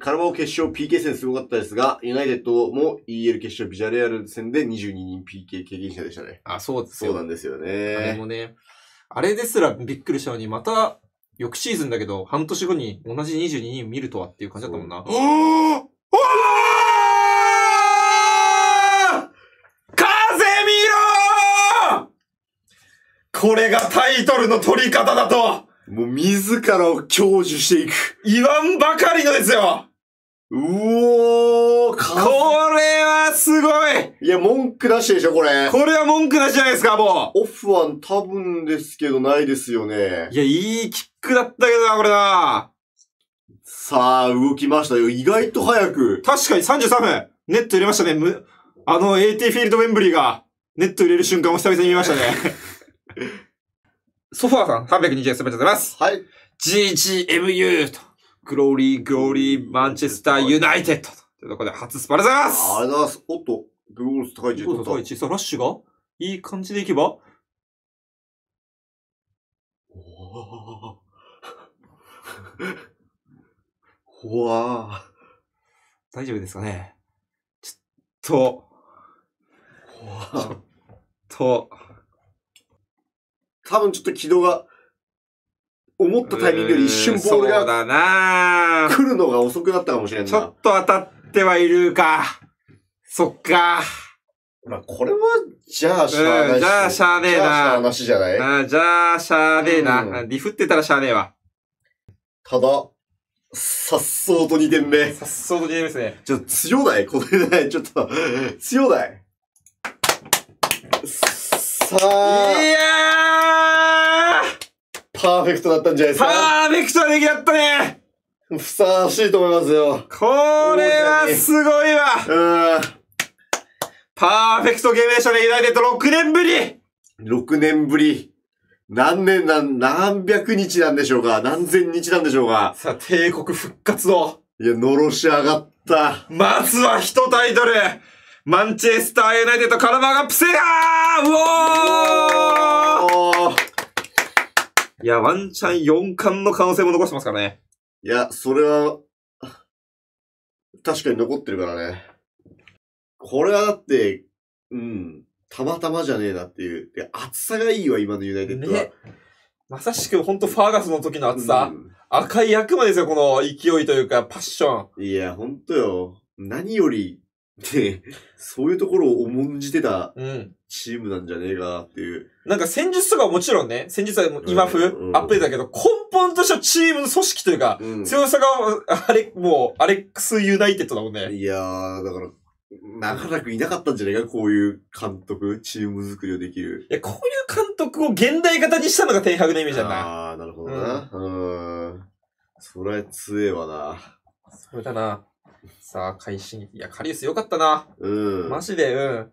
カルバオ決勝 PK 戦すごかったですが、ユナイテッドも EL 決勝ビジャレアル戦で22人 PK 経験者でしたね。あ、そうですよ。そうなんですよね。あれもね、あれですらびっくりしたのに、また、翌シーズンだけど、半年後に同じ22人見るとはっていう感じだったもんな。おーこれがタイトルの取り方だともう自らを享受していく。言わんばかりのですようおーこれはすごいいや、文句なしでしょ、これ。これは文句なしじゃないですか、もうオフは多分ですけど、ないですよね。いや、いいキックだったけどな、これなさあ、動きましたよ。意外と早く。確かに33分ネット入れましたね。む、あの、AT フィールド・ウェンブリーが、ネット入れる瞬間を久々に見ましたね。ソファーさん、320円すべてございます。はい。GGMU と、グローリー、グローリー、マンチェスター、ユナイテッドと。というところで、初スパでございますありがとうございます。おっと、ブルース高い位置ース高い位置。さあ、ラッシュがいい感じでいけばおほわー。大丈夫ですかねちょっと、ほわー。ちょっと、多分ちょっと軌道が、思ったタイミングより一瞬ボールが来るのが遅くなったかもしれんな。ちょっと当たってはいるか。そっか。まあ、これは、じゃあしゃあないし、じゃあしゃあねえな。じゃあしじゃないじゃあしゃあねえな。リフってたらしゃあねえわ。ただ、さっそうと2点目。さっそうと2点目ですね。ちょっと強ないこれで、ちょっと、強ないさあ、えパーフェクトだったんじゃないですか。パーフェクトな出来だったねふさわしいと思いますよ。これはすごいわうん。パーフェクトゲーシでンでユナイテッド6年ぶり !6 年ぶり。何年なん、何百日なんでしょうか何千日なんでしょうかさあ、帝国復活を。いや、のろし上がった。まずは一タイトルマンチェスターユナイテッドカラバーカップ制だーうおーいや、ワンチャン4冠の可能性も残してますからね。いや、それは、確かに残ってるからね。これはだって、うん、たまたまじゃねえなっていう。で、厚さがいいわ、今のユナイテッドは。ね、まさしく本当ファーガスの時の厚さ。うん、赤い悪魔ですよ、この勢いというか、パッション。いや、本当よ。何よりで、そういうところを重んじてたうん。チームなんじゃねえかなっていう。なんか戦術とかはもちろんね、戦術は今風、うんアップデートだけど、根本としてはチームの組織というか、うん強さが、あれ、もう、アレックスユナイテッドだもんね。いやー、だから、長らくいなかったんじゃないか、こういう監督、チーム作りをできる。いや、こういう監督を現代型にしたのが天白のメージだなあー、なるほどな。うーん。それは強えわな。それだな。さあ、開始。いや、カリウスよかったな。うん。マジで、うん。